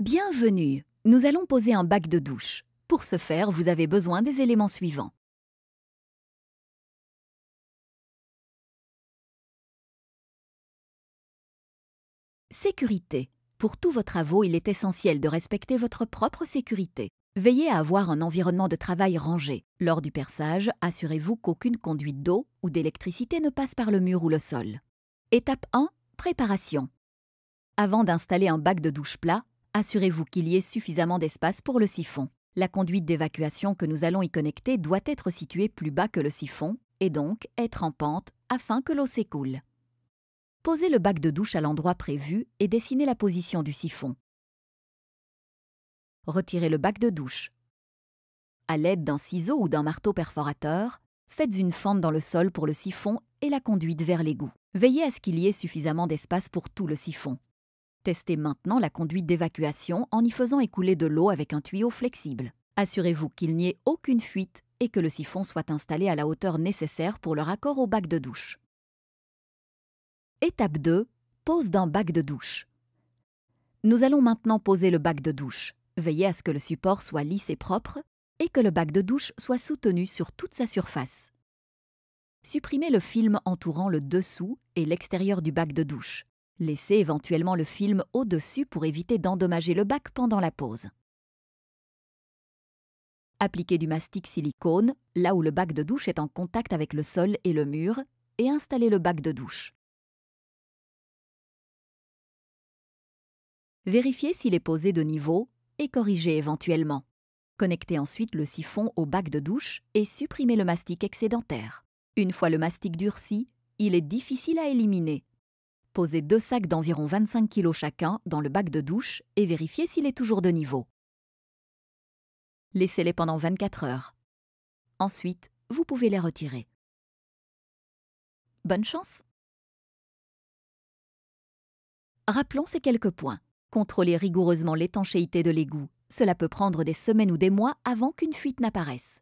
Bienvenue Nous allons poser un bac de douche. Pour ce faire, vous avez besoin des éléments suivants. Sécurité. Pour tous vos travaux, il est essentiel de respecter votre propre sécurité. Veillez à avoir un environnement de travail rangé. Lors du perçage, assurez-vous qu'aucune conduite d'eau ou d'électricité ne passe par le mur ou le sol. Étape 1. Préparation. Avant d'installer un bac de douche plat, assurez-vous qu'il y ait suffisamment d'espace pour le siphon. La conduite d'évacuation que nous allons y connecter doit être située plus bas que le siphon et donc être en pente afin que l'eau s'écoule. Posez le bac de douche à l'endroit prévu et dessinez la position du siphon. Retirez le bac de douche. À l'aide d'un ciseau ou d'un marteau perforateur, faites une fente dans le sol pour le siphon et la conduite vers l'égout. Veillez à ce qu'il y ait suffisamment d'espace pour tout le siphon testez maintenant la conduite d'évacuation en y faisant écouler de l'eau avec un tuyau flexible. Assurez-vous qu'il n'y ait aucune fuite et que le siphon soit installé à la hauteur nécessaire pour le raccord au bac de douche. Étape 2. Pose d'un bac de douche. Nous allons maintenant poser le bac de douche. Veillez à ce que le support soit lisse et propre et que le bac de douche soit soutenu sur toute sa surface. Supprimez le film entourant le dessous et l'extérieur du bac de douche. Laissez éventuellement le film au-dessus pour éviter d'endommager le bac pendant la pose. Appliquez du mastic silicone là où le bac de douche est en contact avec le sol et le mur et installez le bac de douche. Vérifiez s'il est posé de niveau et corrigez éventuellement. Connectez ensuite le siphon au bac de douche et supprimez le mastic excédentaire. Une fois le mastic durci, il est difficile à éliminer, Posez deux sacs d'environ 25 kg chacun dans le bac de douche et vérifiez s'il est toujours de niveau. Laissez-les pendant 24 heures. Ensuite, vous pouvez les retirer. Bonne chance Rappelons ces quelques points. Contrôlez rigoureusement l'étanchéité de l'égout. Cela peut prendre des semaines ou des mois avant qu'une fuite n'apparaisse.